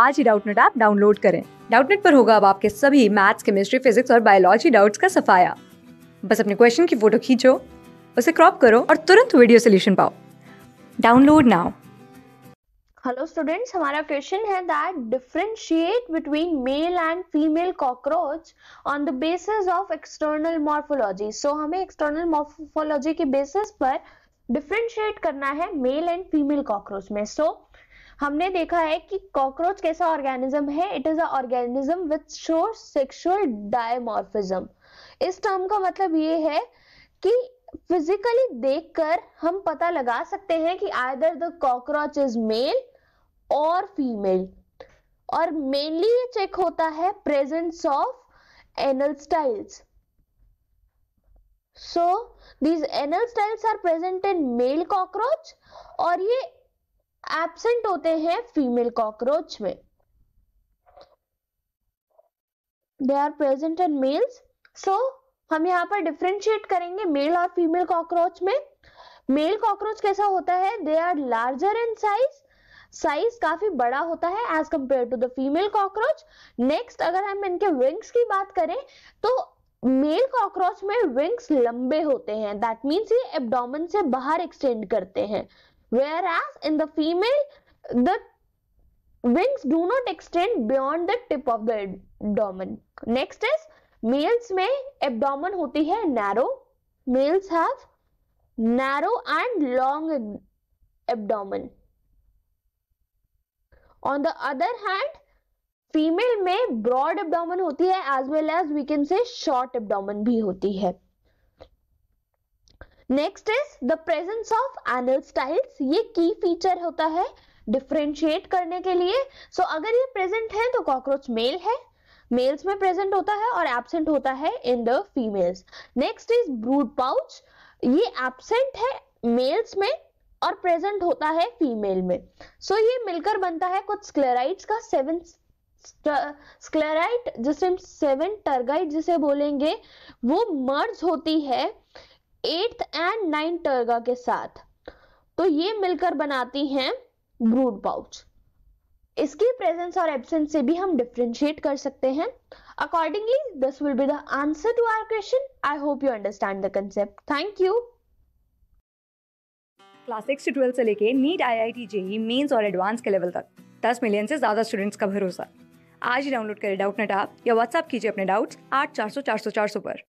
आज ही Doubtnut app download करें डाउटनेट पर होगा अब आपके सभी मैथ्स केमिस्ट्री फिजिक्स और बायोलॉजी डाउट्स का सफाया बस अपने क्वेश्चन की फोटो खींचो उसे क्रॉप करो और तुरंत वीडियो सोल्यूशन पाओ डाउनलोड नाउ हेलो स्टूडेंट्स हमारा क्वेश्चन है that differentiate between male and female cockroach on the basis of external morphology so हमें एक्सटर्नल मॉर्फोलॉजी के बेसिस पर डिफरेंशिएट करना है मेल एंड फीमेल कॉकरोच में सो so, हमने देखा है कि कॉकरोच कैसा ऑर्गेनिज्म है it is organism with sexual dimorphism इस टर्म का मतलब ये है कि फिजिकली देखकर हम पता लगा सकते हैं कि whether the cockroach is male और फीमेल और मेनली ये चेक होता है presence of anal styles so these anal styles are present in male cockroach और ये एबसेंट होते हैं फीमेल कॉकरोच में they are present in males so हम यहाँ पर डिफ्रेंशिएट करेंगे मेल और फीमेल कॉकरोच में मेल कॉकरोच कैसा होता है they are larger in size size काफी बड़ा होता है as compare to the female cockroach next अगर हम इनके विंग्स की बात करें तो मेल कॉकरोच में विंग्स लंबे होते हैं दैट मीन्स ये एबडोमन से बाहर एक्सटेंड करते हैं whereas in the female the wings do not extend beyond the tip of the abdomen next is males में abdomen hoti hai narrow males have narrow and long abdomen on the other hand female में broad abdomen होती है as well as we can say short abdomen भी होती है next is the presence of anal styles ये key feature होता है differentiate करने के लिए सो so, अगर ये प्रेजेंट तो है तो कॉकरोच मेल है मेल्स में प्रेजेंट होता है और एबसेंट होता है in the females next is brood pouch ये एबसेंट है मेल्स में और प्रेजेंट होता है फीमेल में सो so, ये मिलकर बनता है कुछ स्क्लेराइट्स का सेवन स्क्लेराइट जिसे सेवन टर्गाइट जिसे बोलेंगे वो मर्ज होती है एट्थ एंड नाइन्थ टर्गा के साथ तो ये मिलकर बनाती हैं ब्रूड पाउच इसकी प्रेजेंस और एब्सेंस से भी हम डिफ्रेंशिएट कर सकते हैं accordingly this will be the answer to our question I hope you understand the concept thank you class six से ट्वेल्थ से लेके NEET I I T JEE mains और एडवांस के लेवल तक दस मिलियन से ज़्यादा स्टूडेंट्स का भरोसा आज ही डाउनलोड करें डाउट नेट आप या व्हाट्सअप कीजिए अपने डाउट्स आठ चार सौ चार सौ चार सौ पर